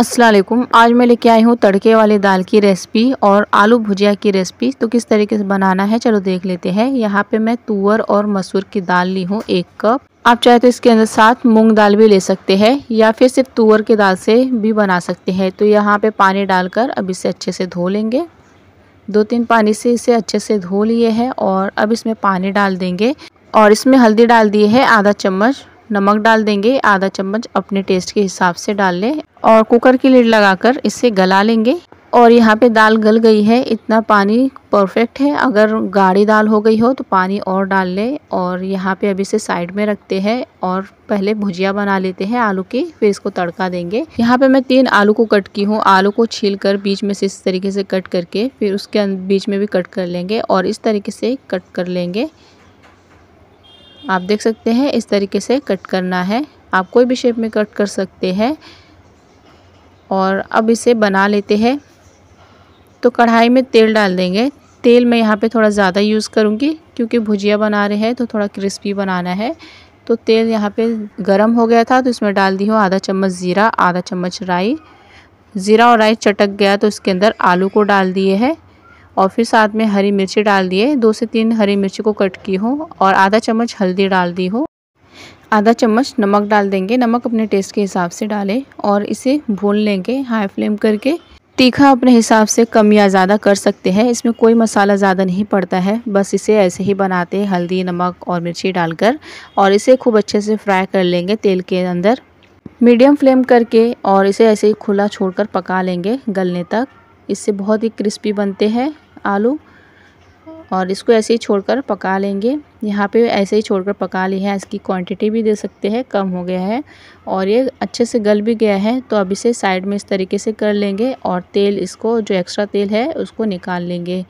असलकुम आज मैं लेके आई हूँ तड़के वाले दाल की रेसिपी और आलू भुजिया की रेसिपी तो किस तरीके से बनाना है चलो देख लेते हैं यहाँ पे मैं तुअर और मसूर की दाल ली हूँ एक कप आप चाहे तो इसके अंदर साथ मूंग दाल भी ले सकते हैं या फिर सिर्फ तुअर की दाल से भी बना सकते हैं तो यहाँ पे पानी डालकर अब इसे अच्छे से धो लेंगे दो तीन पानी से इसे अच्छे से धो लिए है और अब इसमें पानी डाल देंगे और इसमें हल्दी डाल दिए है आधा चम्मच नमक डाल देंगे आधा चम्मच अपने टेस्ट के हिसाब से डाल लें और कुकर की लिड लगाकर इसे गला लेंगे और यहाँ पे दाल गल गई है इतना पानी परफेक्ट है अगर गाढ़ी दाल हो गई हो तो पानी और डाल लें और यहाँ पे अभी से साइड में रखते हैं और पहले भुजिया बना लेते हैं आलू की फिर इसको तड़का देंगे यहाँ पे मैं तीन आलू को कट की हूँ आलू को छील कर बीच में से इस तरीके से कट करके फिर उसके अं-, बीच में भी कट कर लेंगे और इस तरीके से कट कर लेंगे आप देख सकते हैं इस तरीके से कट करना है आप कोई भी शेप में कट कर सकते हैं और अब इसे बना लेते हैं तो कढ़ाई में तेल डाल देंगे तेल मैं यहाँ पे थोड़ा ज़्यादा यूज़ करूँगी क्योंकि भुजिया बना रहे हैं तो थोड़ा क्रिस्पी बनाना है तो तेल यहाँ पे गरम हो गया था तो इसमें डाल दी हूँ आधा चम्मच ज़ीरा आधा चम्मच राई ज़ीरा और राई चटक गया तो इसके अंदर आलू को डाल दिए है और फिर साथ में हरी मिर्ची डाल दिए दो से तीन हरी मिर्ची को कट की हो और आधा चम्मच हल्दी डाल दी हो आधा चम्मच नमक डाल देंगे नमक अपने टेस्ट के हिसाब से डालें और इसे भून लेंगे हाई फ्लेम करके तीखा अपने हिसाब से कम या ज़्यादा कर सकते हैं इसमें कोई मसाला ज़्यादा नहीं पड़ता है बस इसे ऐसे ही बनाते हैं हल्दी नमक और मिर्ची डालकर और इसे खूब अच्छे से फ्राई कर लेंगे तेल के अंदर मीडियम फ्लेम करके और इसे ऐसे ही खुला छोड़कर पका लेंगे गलने तक इससे बहुत ही क्रिस्पी बनते हैं आलू और इसको ऐसे ही छोड़कर पका लेंगे यहाँ पे ऐसे ही छोड़कर पका ली है इसकी क्वांटिटी भी दे सकते हैं कम हो गया है और ये अच्छे से गल भी गया है तो अब इसे साइड में इस तरीके से कर लेंगे और तेल इसको जो एक्स्ट्रा तेल है उसको निकाल लेंगे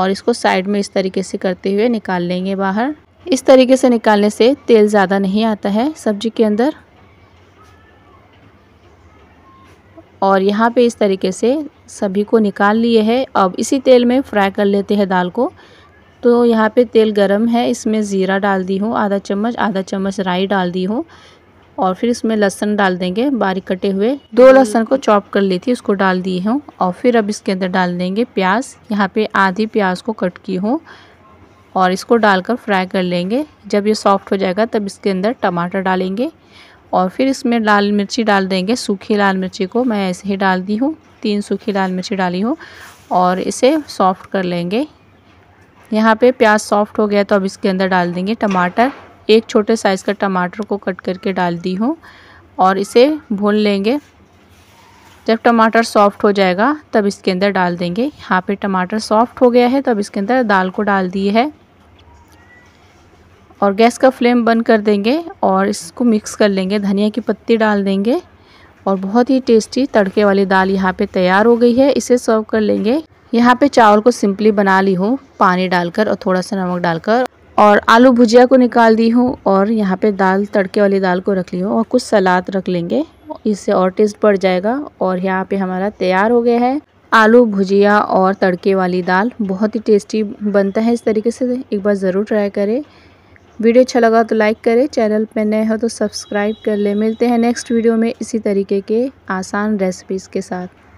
और इसको साइड में इस तरीके से करते हुए निकाल लेंगे बाहर इस तरीके से निकालने से तेल ज़्यादा नहीं आता है सब्जी के अंदर और यहाँ पे इस तरीके से सभी को निकाल लिए है अब इसी तेल में फ्राई कर लेते हैं दाल को तो यहाँ पे तेल गरम है इसमें ज़ीरा डाल दी हूँ आधा चम्मच आधा चम्मच राई डाल दी हूँ और फिर इसमें लहसन डाल देंगे बारीक कटे हुए दो हम्म। लहसन को चॉप कर ली थी उसको डाल दी हूँ और फिर अब इसके अंदर डाल देंगे प्याज यहाँ पे आधी प्याज को कट की हूँ और इसको डालकर फ्राई कर लेंगे जब ये सॉफ्ट हो जाएगा तब इसके अंदर टमाटर डालेंगे और फिर इसमें लाल मिर्ची डाल देंगे सूखी लाल मिर्ची को मैं ऐसे ही डाल दी हूँ तीन सूखी लाल मिर्ची डाली हूँ और इसे सॉफ्ट कर लेंगे यहाँ पे प्याज सॉफ्ट हो गया तो अब इसके अंदर डाल देंगे टमाटर एक छोटे साइज़ का टमाटर को कट करके डाल दी हूँ और इसे भून लेंगे जब टमाटर सॉफ्ट हो जाएगा तब इसके अंदर डाल देंगे यहाँ पे टमाटर सॉफ्ट हो गया है तब तो इसके अंदर दाल को डाल दी है और गैस का फ्लेम बंद कर देंगे और इसको मिक्स कर लेंगे धनिया की पत्ती डाल देंगे और बहुत ही टेस्टी तड़के वाली दाल यहाँ पे तैयार हो गई है इसे सर्व कर लेंगे यहाँ पे चावल को सिंपली बना ली हूँ पानी डालकर और थोड़ा सा नमक डालकर और आलू भुजिया को निकाल दी हूँ और यहाँ पे दाल तड़के वाली दाल को रख ली हूँ और कुछ सलाद रख लेंगे इससे और टेस्ट बढ़ जाएगा और यहाँ पे हमारा तैयार हो गया है आलू भुजिया और तड़के वाली दाल बहुत ही टेस्टी बनता है इस तरीके से एक बार ज़रूर ट्राई करें वीडियो अच्छा लगा तो लाइक करें चैनल पर नए हो तो सब्सक्राइब कर ले मिलते हैं नेक्स्ट वीडियो में इसी तरीके के आसान रेसिपीज़ के साथ